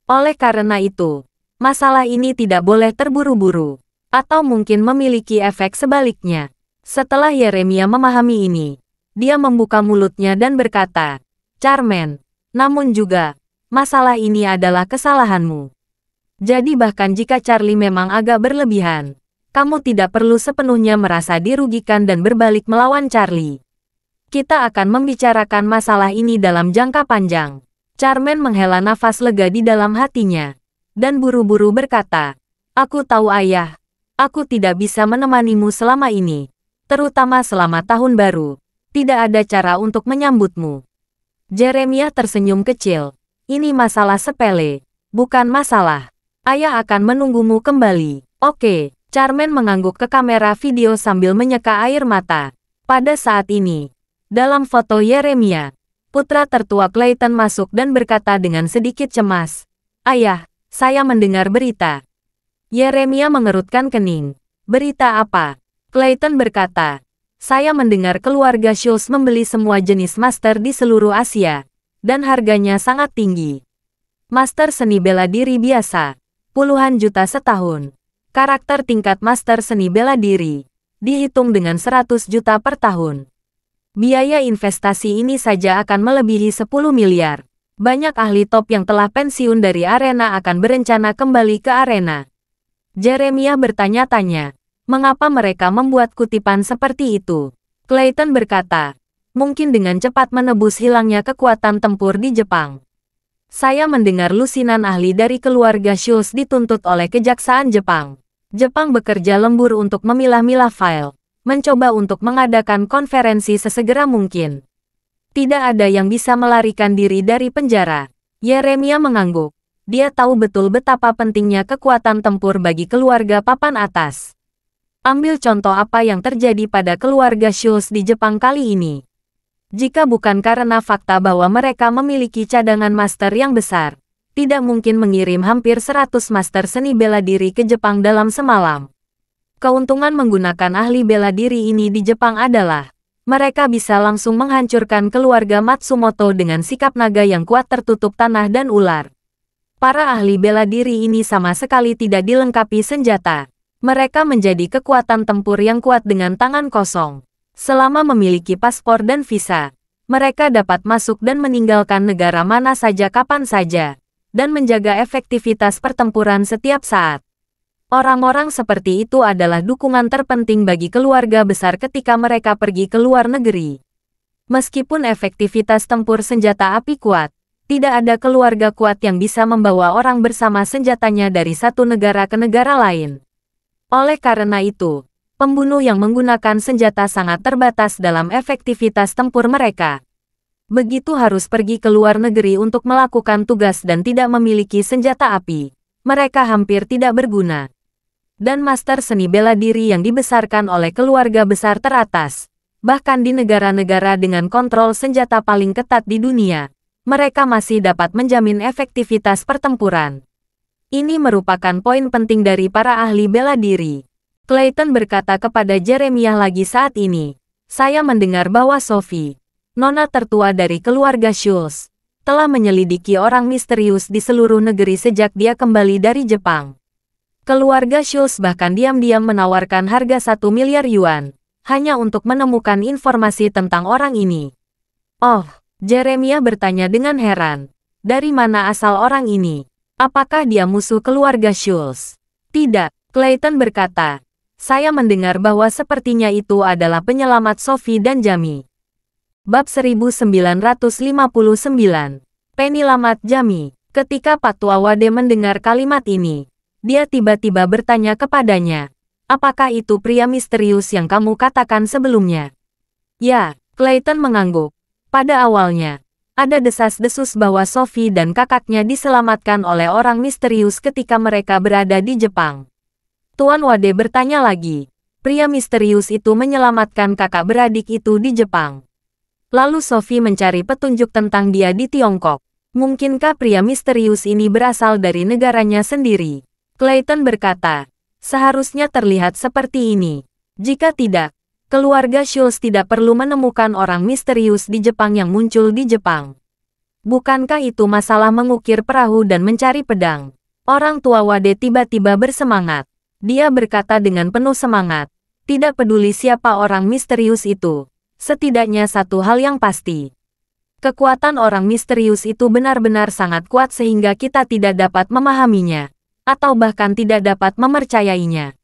Oleh karena itu, masalah ini tidak boleh terburu-buru, atau mungkin memiliki efek sebaliknya. Setelah Yeremia memahami ini, dia membuka mulutnya dan berkata, Charmen, namun juga, masalah ini adalah kesalahanmu. Jadi bahkan jika Charlie memang agak berlebihan, kamu tidak perlu sepenuhnya merasa dirugikan dan berbalik melawan Charlie. Kita akan membicarakan masalah ini dalam jangka panjang. Charmen menghela nafas lega di dalam hatinya, dan buru-buru berkata, Aku tahu ayah, aku tidak bisa menemanimu selama ini, terutama selama tahun baru tidak ada cara untuk menyambutmu. Jeremia tersenyum kecil. Ini masalah sepele, bukan masalah. Ayah akan menunggumu kembali. Oke, Charmen mengangguk ke kamera video sambil menyeka air mata. Pada saat ini, dalam foto Yeremia, putra tertua Clayton masuk dan berkata dengan sedikit cemas, Ayah, saya mendengar berita. Yeremia mengerutkan kening. Berita apa? Clayton berkata, saya mendengar keluarga Schultz membeli semua jenis master di seluruh Asia, dan harganya sangat tinggi. Master seni bela diri biasa, puluhan juta setahun. Karakter tingkat master seni bela diri, dihitung dengan 100 juta per tahun. Biaya investasi ini saja akan melebihi 10 miliar. Banyak ahli top yang telah pensiun dari arena akan berencana kembali ke arena. Jeremiah bertanya-tanya, Mengapa mereka membuat kutipan seperti itu? Clayton berkata, mungkin dengan cepat menebus hilangnya kekuatan tempur di Jepang. Saya mendengar lusinan ahli dari keluarga Schulz dituntut oleh Kejaksaan Jepang. Jepang bekerja lembur untuk memilah-milah file, mencoba untuk mengadakan konferensi sesegera mungkin. Tidak ada yang bisa melarikan diri dari penjara. Yeremia mengangguk. Dia tahu betul betapa pentingnya kekuatan tempur bagi keluarga papan atas. Ambil contoh apa yang terjadi pada keluarga Schulz di Jepang kali ini. Jika bukan karena fakta bahwa mereka memiliki cadangan master yang besar, tidak mungkin mengirim hampir 100 master seni bela diri ke Jepang dalam semalam. Keuntungan menggunakan ahli bela diri ini di Jepang adalah mereka bisa langsung menghancurkan keluarga Matsumoto dengan sikap naga yang kuat tertutup tanah dan ular. Para ahli bela diri ini sama sekali tidak dilengkapi senjata mereka menjadi kekuatan tempur yang kuat dengan tangan kosong. Selama memiliki paspor dan visa, mereka dapat masuk dan meninggalkan negara mana saja kapan saja, dan menjaga efektivitas pertempuran setiap saat. Orang-orang seperti itu adalah dukungan terpenting bagi keluarga besar ketika mereka pergi ke luar negeri. Meskipun efektivitas tempur senjata api kuat, tidak ada keluarga kuat yang bisa membawa orang bersama senjatanya dari satu negara ke negara lain. Oleh karena itu, pembunuh yang menggunakan senjata sangat terbatas dalam efektivitas tempur mereka. Begitu harus pergi ke luar negeri untuk melakukan tugas dan tidak memiliki senjata api, mereka hampir tidak berguna. Dan master seni bela diri yang dibesarkan oleh keluarga besar teratas, bahkan di negara-negara dengan kontrol senjata paling ketat di dunia, mereka masih dapat menjamin efektivitas pertempuran. Ini merupakan poin penting dari para ahli bela diri. Clayton berkata kepada Jeremiah lagi saat ini, saya mendengar bahwa Sophie, nona tertua dari keluarga Schultz, telah menyelidiki orang misterius di seluruh negeri sejak dia kembali dari Jepang. Keluarga Schultz bahkan diam-diam menawarkan harga 1 miliar yuan, hanya untuk menemukan informasi tentang orang ini. Oh, Jeremiah bertanya dengan heran, dari mana asal orang ini? Apakah dia musuh keluarga Schulz? Tidak, Clayton berkata. Saya mendengar bahwa sepertinya itu adalah penyelamat Sophie dan Jamie. Bab 1959 Penyelamat Jamie. Ketika Patua Wade mendengar kalimat ini, dia tiba-tiba bertanya kepadanya, Apakah itu pria misterius yang kamu katakan sebelumnya? Ya, Clayton mengangguk. Pada awalnya, ada desas-desus bahwa Sofi dan kakaknya diselamatkan oleh orang misterius ketika mereka berada di Jepang. Tuan Wade bertanya lagi. Pria misterius itu menyelamatkan kakak beradik itu di Jepang. Lalu Sofi mencari petunjuk tentang dia di Tiongkok. Mungkinkah pria misterius ini berasal dari negaranya sendiri? Clayton berkata, seharusnya terlihat seperti ini. Jika tidak, keluarga Schulz tidak perlu menemukan orang misterius di Jepang yang muncul di Jepang. Bukankah itu masalah mengukir perahu dan mencari pedang? Orang tua Wade tiba-tiba bersemangat. Dia berkata dengan penuh semangat. Tidak peduli siapa orang misterius itu. Setidaknya satu hal yang pasti. Kekuatan orang misterius itu benar-benar sangat kuat sehingga kita tidak dapat memahaminya. Atau bahkan tidak dapat memercayainya.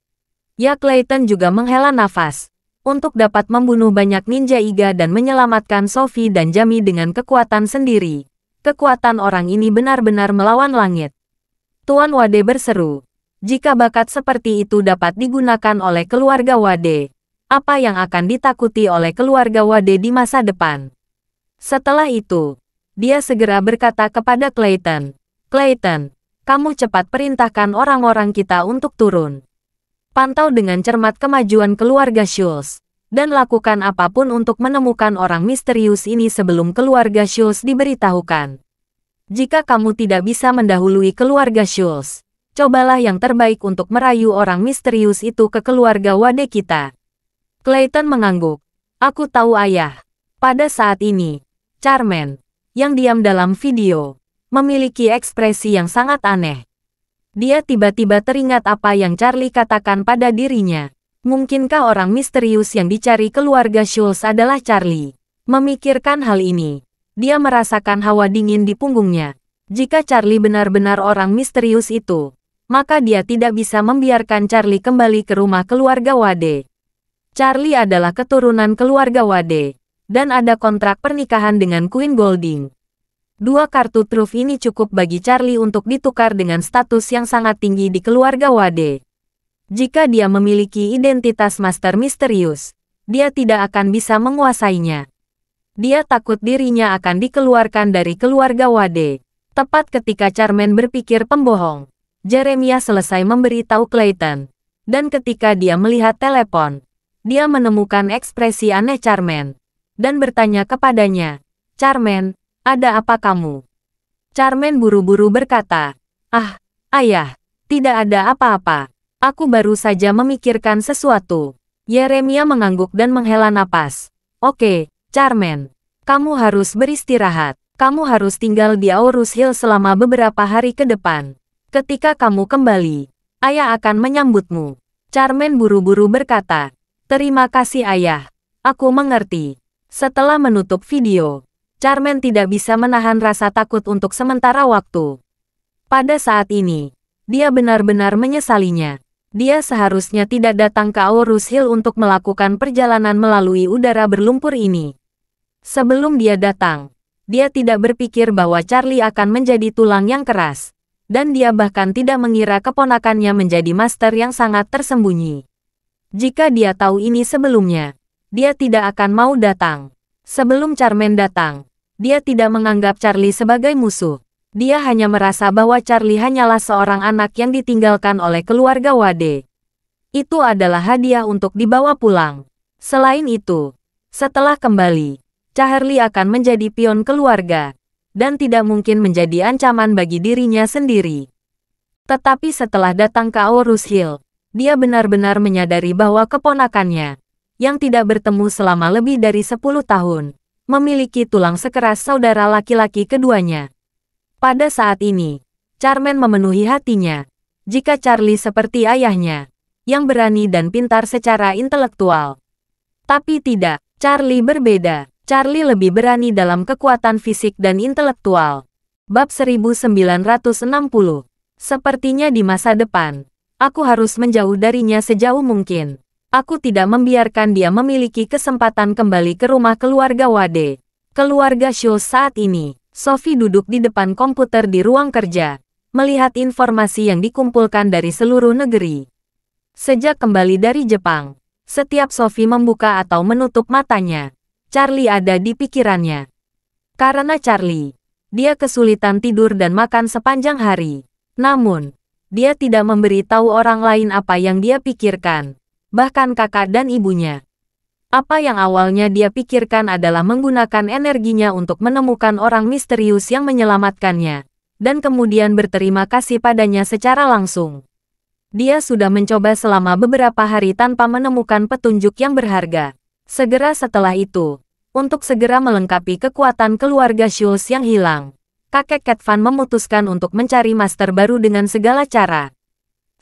Ya Clayton juga menghela nafas untuk dapat membunuh banyak ninja Iga dan menyelamatkan Sophie dan Jami dengan kekuatan sendiri. Kekuatan orang ini benar-benar melawan langit. Tuan Wade berseru, jika bakat seperti itu dapat digunakan oleh keluarga Wade, apa yang akan ditakuti oleh keluarga Wade di masa depan? Setelah itu, dia segera berkata kepada Clayton, Clayton, kamu cepat perintahkan orang-orang kita untuk turun. Pantau dengan cermat kemajuan keluarga Schultz, dan lakukan apapun untuk menemukan orang misterius ini sebelum keluarga Schultz diberitahukan. Jika kamu tidak bisa mendahului keluarga Schultz, cobalah yang terbaik untuk merayu orang misterius itu ke keluarga Wade kita. Clayton mengangguk. Aku tahu ayah. Pada saat ini, Charmen, yang diam dalam video, memiliki ekspresi yang sangat aneh. Dia tiba-tiba teringat apa yang Charlie katakan pada dirinya. Mungkinkah orang misterius yang dicari keluarga Schultz adalah Charlie? Memikirkan hal ini, dia merasakan hawa dingin di punggungnya. Jika Charlie benar-benar orang misterius itu, maka dia tidak bisa membiarkan Charlie kembali ke rumah keluarga Wade. Charlie adalah keturunan keluarga Wade, dan ada kontrak pernikahan dengan Queen Golding. Dua kartu truf ini cukup bagi Charlie untuk ditukar dengan status yang sangat tinggi di keluarga Wade. Jika dia memiliki identitas Master Misterius, dia tidak akan bisa menguasainya. Dia takut dirinya akan dikeluarkan dari keluarga Wade. Tepat ketika Charmen berpikir pembohong, Jeremiah selesai memberitahu Clayton. Dan ketika dia melihat telepon, dia menemukan ekspresi aneh Charmen. dan bertanya kepadanya, Charmen, ada apa kamu? Charmen buru-buru berkata, Ah, ayah, tidak ada apa-apa. Aku baru saja memikirkan sesuatu. Yeremia mengangguk dan menghela napas. Oke, Charmen, Kamu harus beristirahat. Kamu harus tinggal di Aurus Hill selama beberapa hari ke depan. Ketika kamu kembali, ayah akan menyambutmu. Charmen buru-buru berkata, Terima kasih ayah. Aku mengerti. Setelah menutup video, Charmen tidak bisa menahan rasa takut untuk sementara waktu. Pada saat ini, dia benar-benar menyesalinya. Dia seharusnya tidak datang ke Aurus Hill untuk melakukan perjalanan melalui udara berlumpur ini. Sebelum dia datang, dia tidak berpikir bahwa Charlie akan menjadi tulang yang keras, dan dia bahkan tidak mengira keponakannya menjadi master yang sangat tersembunyi. Jika dia tahu ini sebelumnya, dia tidak akan mau datang. Sebelum Charmen datang, dia tidak menganggap Charlie sebagai musuh. Dia hanya merasa bahwa Charlie hanyalah seorang anak yang ditinggalkan oleh keluarga Wade. Itu adalah hadiah untuk dibawa pulang. Selain itu, setelah kembali, Charlie akan menjadi pion keluarga dan tidak mungkin menjadi ancaman bagi dirinya sendiri. Tetapi setelah datang ke Aorus Hill, dia benar-benar menyadari bahwa keponakannya, yang tidak bertemu selama lebih dari 10 tahun, memiliki tulang sekeras saudara laki-laki keduanya. Pada saat ini, Charmen memenuhi hatinya. Jika Charlie seperti ayahnya, yang berani dan pintar secara intelektual. Tapi tidak, Charlie berbeda. Charlie lebih berani dalam kekuatan fisik dan intelektual. Bab 1960 Sepertinya di masa depan, aku harus menjauh darinya sejauh mungkin. Aku tidak membiarkan dia memiliki kesempatan kembali ke rumah keluarga Wade. Keluarga Shul saat ini, Sophie duduk di depan komputer di ruang kerja, melihat informasi yang dikumpulkan dari seluruh negeri. Sejak kembali dari Jepang, setiap Sophie membuka atau menutup matanya, Charlie ada di pikirannya. Karena Charlie, dia kesulitan tidur dan makan sepanjang hari. Namun, dia tidak memberitahu orang lain apa yang dia pikirkan bahkan kakak dan ibunya. Apa yang awalnya dia pikirkan adalah menggunakan energinya untuk menemukan orang misterius yang menyelamatkannya, dan kemudian berterima kasih padanya secara langsung. Dia sudah mencoba selama beberapa hari tanpa menemukan petunjuk yang berharga. Segera setelah itu, untuk segera melengkapi kekuatan keluarga Schulz yang hilang, kakek Ketvan memutuskan untuk mencari master baru dengan segala cara.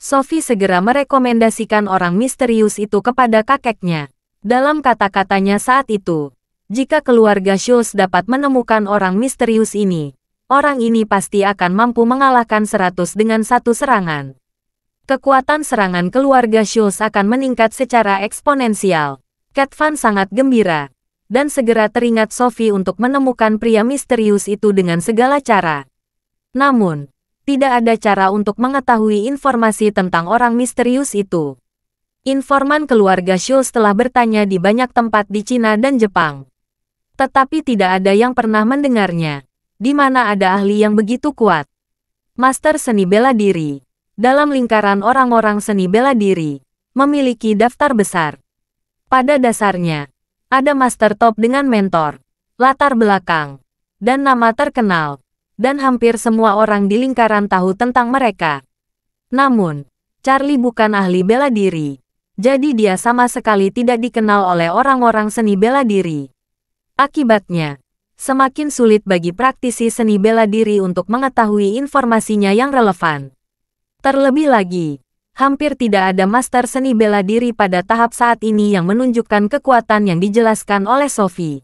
Sophie segera merekomendasikan orang misterius itu kepada kakeknya. Dalam kata-katanya saat itu, jika keluarga Schultz dapat menemukan orang misterius ini, orang ini pasti akan mampu mengalahkan seratus dengan satu serangan. Kekuatan serangan keluarga Schultz akan meningkat secara eksponensial. Cat Van sangat gembira, dan segera teringat Sophie untuk menemukan pria misterius itu dengan segala cara. Namun, tidak ada cara untuk mengetahui informasi tentang orang misterius itu. Informan keluarga Shul telah bertanya di banyak tempat di Cina dan Jepang. Tetapi tidak ada yang pernah mendengarnya. Di mana ada ahli yang begitu kuat. Master seni bela diri. Dalam lingkaran orang-orang seni bela diri, memiliki daftar besar. Pada dasarnya, ada master top dengan mentor, latar belakang, dan nama terkenal dan hampir semua orang di lingkaran tahu tentang mereka. Namun, Charlie bukan ahli bela diri. Jadi dia sama sekali tidak dikenal oleh orang-orang seni bela diri. Akibatnya, semakin sulit bagi praktisi seni bela diri untuk mengetahui informasinya yang relevan. Terlebih lagi, hampir tidak ada master seni bela diri pada tahap saat ini yang menunjukkan kekuatan yang dijelaskan oleh Sophie.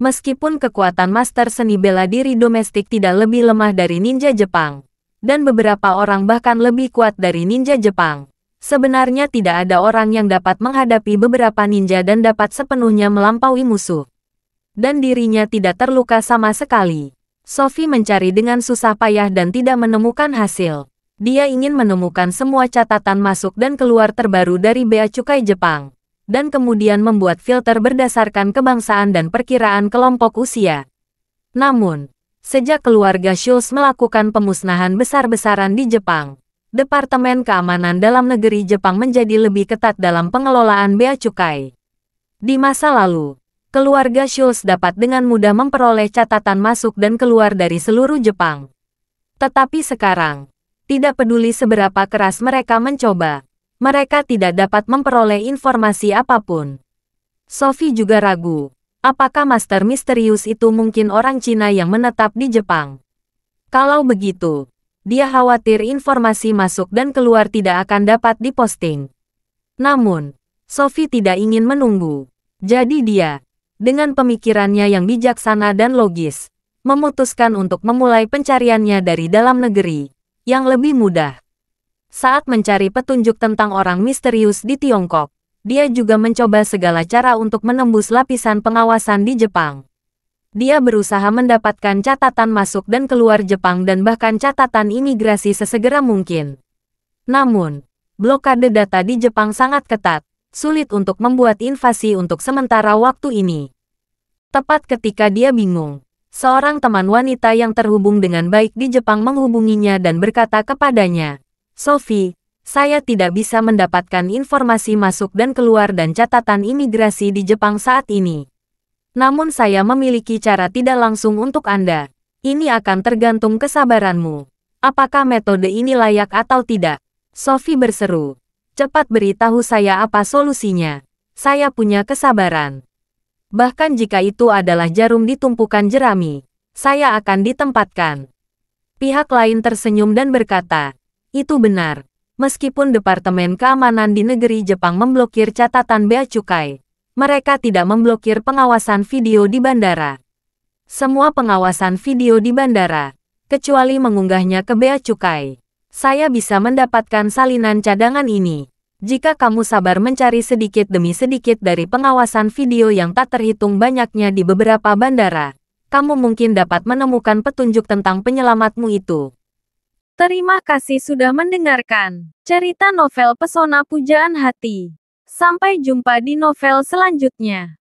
Meskipun kekuatan master seni bela diri domestik tidak lebih lemah dari ninja Jepang, dan beberapa orang bahkan lebih kuat dari ninja Jepang, sebenarnya tidak ada orang yang dapat menghadapi beberapa ninja dan dapat sepenuhnya melampaui musuh. Dan dirinya tidak terluka sama sekali. Sophie mencari dengan susah payah dan tidak menemukan hasil. Dia ingin menemukan semua catatan masuk dan keluar terbaru dari Bea Cukai Jepang dan kemudian membuat filter berdasarkan kebangsaan dan perkiraan kelompok usia. Namun, sejak keluarga Schulz melakukan pemusnahan besar-besaran di Jepang, Departemen Keamanan dalam negeri Jepang menjadi lebih ketat dalam pengelolaan bea cukai. Di masa lalu, keluarga Schulz dapat dengan mudah memperoleh catatan masuk dan keluar dari seluruh Jepang. Tetapi sekarang, tidak peduli seberapa keras mereka mencoba, mereka tidak dapat memperoleh informasi apapun. Sophie juga ragu, apakah Master Misterius itu mungkin orang Cina yang menetap di Jepang. Kalau begitu, dia khawatir informasi masuk dan keluar tidak akan dapat diposting. Namun, Sophie tidak ingin menunggu. Jadi dia, dengan pemikirannya yang bijaksana dan logis, memutuskan untuk memulai pencariannya dari dalam negeri, yang lebih mudah. Saat mencari petunjuk tentang orang misterius di Tiongkok, dia juga mencoba segala cara untuk menembus lapisan pengawasan di Jepang. Dia berusaha mendapatkan catatan masuk dan keluar Jepang dan bahkan catatan imigrasi sesegera mungkin. Namun, blokade data di Jepang sangat ketat, sulit untuk membuat invasi untuk sementara waktu ini. Tepat ketika dia bingung, seorang teman wanita yang terhubung dengan baik di Jepang menghubunginya dan berkata kepadanya, Sophie, saya tidak bisa mendapatkan informasi masuk dan keluar dan catatan imigrasi di Jepang saat ini. Namun saya memiliki cara tidak langsung untuk Anda. Ini akan tergantung kesabaranmu. Apakah metode ini layak atau tidak? Sophie berseru. Cepat beritahu saya apa solusinya. Saya punya kesabaran. Bahkan jika itu adalah jarum ditumpukan jerami, saya akan ditempatkan. Pihak lain tersenyum dan berkata, itu benar. Meskipun Departemen Keamanan di negeri Jepang memblokir catatan bea cukai, mereka tidak memblokir pengawasan video di bandara. Semua pengawasan video di bandara, kecuali mengunggahnya ke bea cukai. Saya bisa mendapatkan salinan cadangan ini. Jika kamu sabar mencari sedikit demi sedikit dari pengawasan video yang tak terhitung banyaknya di beberapa bandara, kamu mungkin dapat menemukan petunjuk tentang penyelamatmu itu. Terima kasih sudah mendengarkan cerita novel Pesona Pujaan Hati. Sampai jumpa di novel selanjutnya.